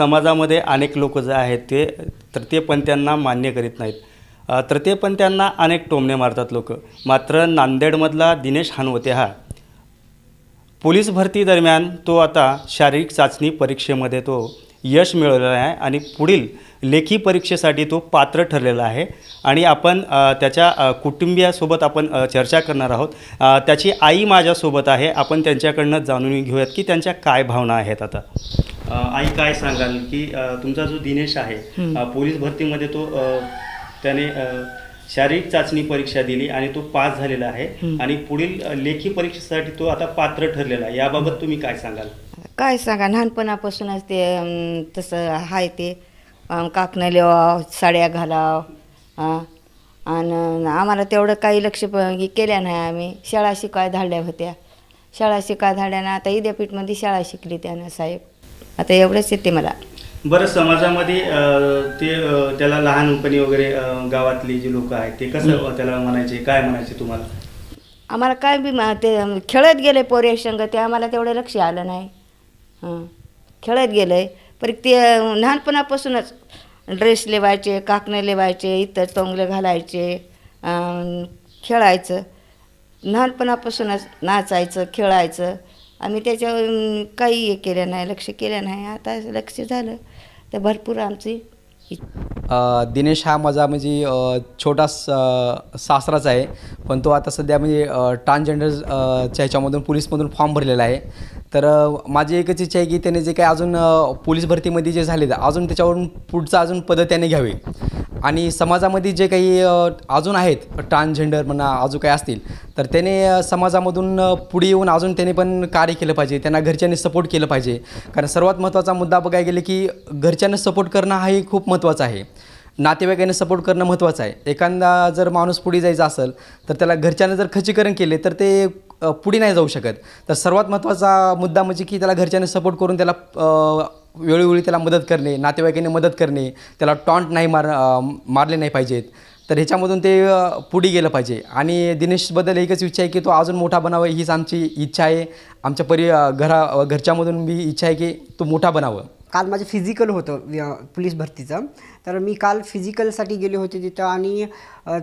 समाजामध्ये अनेक लोक जे आहेत ते तृतीय मान्य करीत नाहीत तृतीय अनेक टोमणे मारतात लोक मात्र नांदेडमधला दिनेश हानवते हा पोलीस भरती दरम्यान तो आता शारीरिक चाचणी परीक्षेमध्ये तो यश मिळवलेला आहे आणि पुढील लेखी परीक्षेसाठी तो पात्र ठरलेला आहे आणि आपण त्याच्या कुटुंबियासोबत आपण चर्चा करणार आहोत त्याची आई माझ्यासोबत आहे आपण त्यांच्याकडनं जाणून घेऊयात की त्यांच्या काय भावना आहेत आता आई काय सांगाल की तुमचा जो दिनेश आहे पोलीस भरतीमध्ये तो त्याने शारीरिक चाचणी परीक्षा दिली आणि तो पास झालेला आहे आणि पुढील लेखी परीक्षेसाठी तो आता पात्र ठरलेला आहे याबाबत तुम्ही काय सांगाल काय सांगा लहानपणापासूनच ते तसं आहे ते काकणं लिवा साड्या घालाव आणि आम्हाला तेवढं काही लक्ष केल्या नाही आम्ही शाळा शिकाय धाडल्या होत्या शाळा शिकाय धाडल्यानं आता विद्यापीठमध्ये शाळा शिकली त्यानं साहेब आता एवढंच येते मला बरं समाजामध्ये ते त्याला लहानपणी वगैरे गावातली जी लोक आहेत ते कसं त्याला म्हणायचे काय म्हणायचे तुम्हाला आम्हाला काय बी ते खेळत गेले पोरे संघ ते आम्हाला तेवढं लक्ष आलं नाही खेळत गेलं पण ते लहानपणापासूनच ड्रेस लेवायचे काकणं लिवायचे इतर तोंगले घालायचे खेळायचं लहानपणापासूनच नाचायचं खेळायचं आम्ही त्याच्यावर काही हे केलं नाही लक्ष केलं नाही आता लक्ष झालं तर भरपूर आमची दिनेश हा माझा म्हणजे छोटा सासराचा आहे पण तो आता सध्या म्हणजे ट्रान्सजेंडरच्या ह्याच्यामधून पोलीसमधून फॉर्म भरलेला आहे तर माझी एकच इच्छा आहे की त्याने जे काही अजून पोलीस भरतीमध्ये जे झाले अजून त्याच्यावरून पुढचं अजून पद त्याने घ्यावे आणि समाजामध्ये जे काही अजून आहेत ट्रान्सजेंडर म्हणा अजून काही असतील तर त्याने समाजामधून पुढे येऊन अजून त्याने पण कार्य केलं पाहिजे त्यांना घरच्यांनी सपोर्ट केलं पाहिजे कारण सर्वात महत्त्वाचा मुद्दा बघायला गेले की घरच्यांना सपोर्ट करणं हाही खूप महत्त्वाचा आहे नातेवाईकांनी सपोर्ट करणं महत्त्वाचं आहे एखादा जर माणूस पुढे जायचा असेल तर त्याला घरच्यांना जर खचीकरण केले तर ते पुढे नाही जाऊ शकत तर सर्वात महत्त्वाचा मुद्दा म्हणजे की त्याला घरच्यांनी सपोर्ट करून त्याला वेळोवेळी त्याला मदत करणे नातेवाईकांनी मदत करणे त्याला टॉन्ट नाही मार मारले नाही पाहिजेत तर ह्याच्यामधून ते पुढे गेलं पाहिजे आणि दिनेशबद्दल एकच इच्छा आहे की तो अजून मोठा बनावं हीच आमची इच्छा आहे आमच्या परि घरा घरच्यामधून मी इच्छा आहे की तो मोठा बनावं काल माझं फिजिकल होतं पोलीस भरतीचं तर मी काल फिजिकलसाठी गेले होते तिथं आणि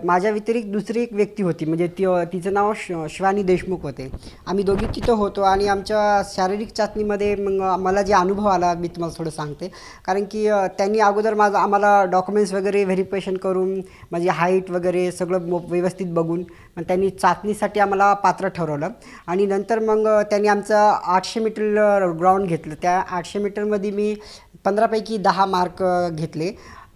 माझ्या व्यतिरिक्त दुसरी एक व्यक्ती होती म्हणजे ती तिचं नाव श्वानी देशमुख होते आम्ही दोघी तिथं होतो आणि आमच्या शारीरिक चाचणीमध्ये मग मला जे अनुभव आला मी तुम्हाला थोडं सांगते कारण की त्यांनी अगोदर माझं आम्हाला डॉक्युमेंट्स वगैरे व्हेरिफिकेशन करून माझी हाईट वगैरे सगळं व्यवस्थित बघून मग त्यांनी चाचणीसाठी आम्हाला पात्र ठरवलं आणि नंतर मग त्यांनी आमचं आठशे मीटर ग्राउंड घेतलं त्या आठशे मीटरमध्ये मी पंधरापैकी दहा मार्क घेतले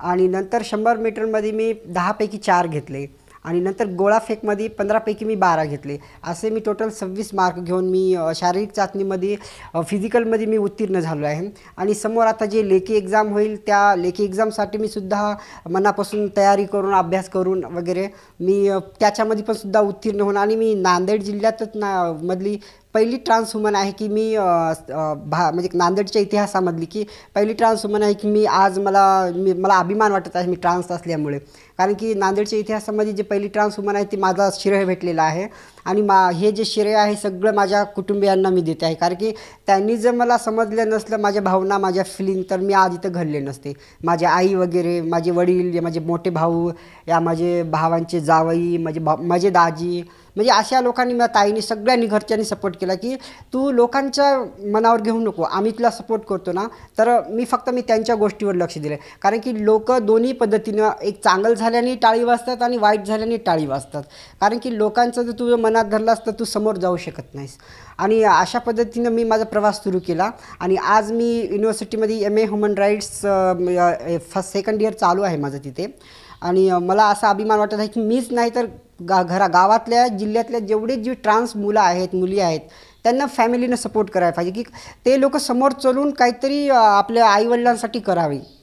आणि नंतर शंभर मीटरमध्ये मी दहापैकी चार घेतले आणि नंतर गोळाफेकमध्ये पंधरापैकी मी बारा घेतले असे मी टोटल सव्वीस मार्क घेऊन मी शारीरिक चाचणीमध्ये फिजिकलमध्ये मी उत्तीर्ण झालो आहे आणि समोर आता जे लेखी एक्झाम होईल त्या लेखी एक्झामसाठी मी सुद्धा मनापासून तयारी करून अभ्यास करून वगैरे मी त्याच्यामध्ये पण सुद्धा उत्तीर्ण होऊन आणि मी नांदेड जिल्ह्यातच ना मधली पहिली ट्रान्स वुमन आहे की मी भा म्हणजे नांदेडच्या इतिहासामधली की पहिली ट्रान्स वुमन आहे की मी आज मला मी मला अभिमान वाटत आहे मी ट्रान्स असल्यामुळे कारण की नांदेडच्या इतिहासामध्ये जे पहिली ट्रान्सवुमन आहे ती माझा श्रेय भेटलेला आहे आणि मा हे जे श्रेय आहे सगळं माझ्या कुटुंबियांना मी देते आहे कारण की त्यांनी जर मला समजलं नसलं माझ्या भावना माझ्या फिलिंग तर मी आज इथं घडले नसते माझे आई वगैरे माझे वडील माझे मोठे भाऊ या माझे भावांचे जावई माझे भा माझे दाजी म्हणजे अशा लोकांनी मला ताईने सगळ्यांनी घरच्यांनी सपोर्ट केला की तू लोकांच्या मनावर घेऊ नको आम्ही तुला सपोर्ट करतो ना तर मी फक्त मी त्यांच्या गोष्टीवर लक्ष दिलं कारण की लोक दोन्ही पद्धतीनं एक चांगलं झालं झाल्याने टाळी वाजतात आणि वाईट झाल्याने टाळी वाजतात कारण की लोकांचं जर तुझं मनात धरलं असतं तू समोर जाऊ शकत नाहीस आणि अशा पद्धतीनं मी माझा प्रवास सुरू केला आणि आज मी युनिव्हर्सिटीमध्ये M A human rights first second year चालू आहे माझं तिथे आणि मला असा अभिमान वाटत आहे की मीच नाही तर गा घरा गावातल्या जिल्ह्यातल्या जेवढे जी ट्रान्स मुलं आहेत मुली आहेत त्यांना फॅमिलीनं सपोर्ट करायला पाहिजे की ते लोक समोर चलून काहीतरी आपल्या आईवडिलांसाठी करावे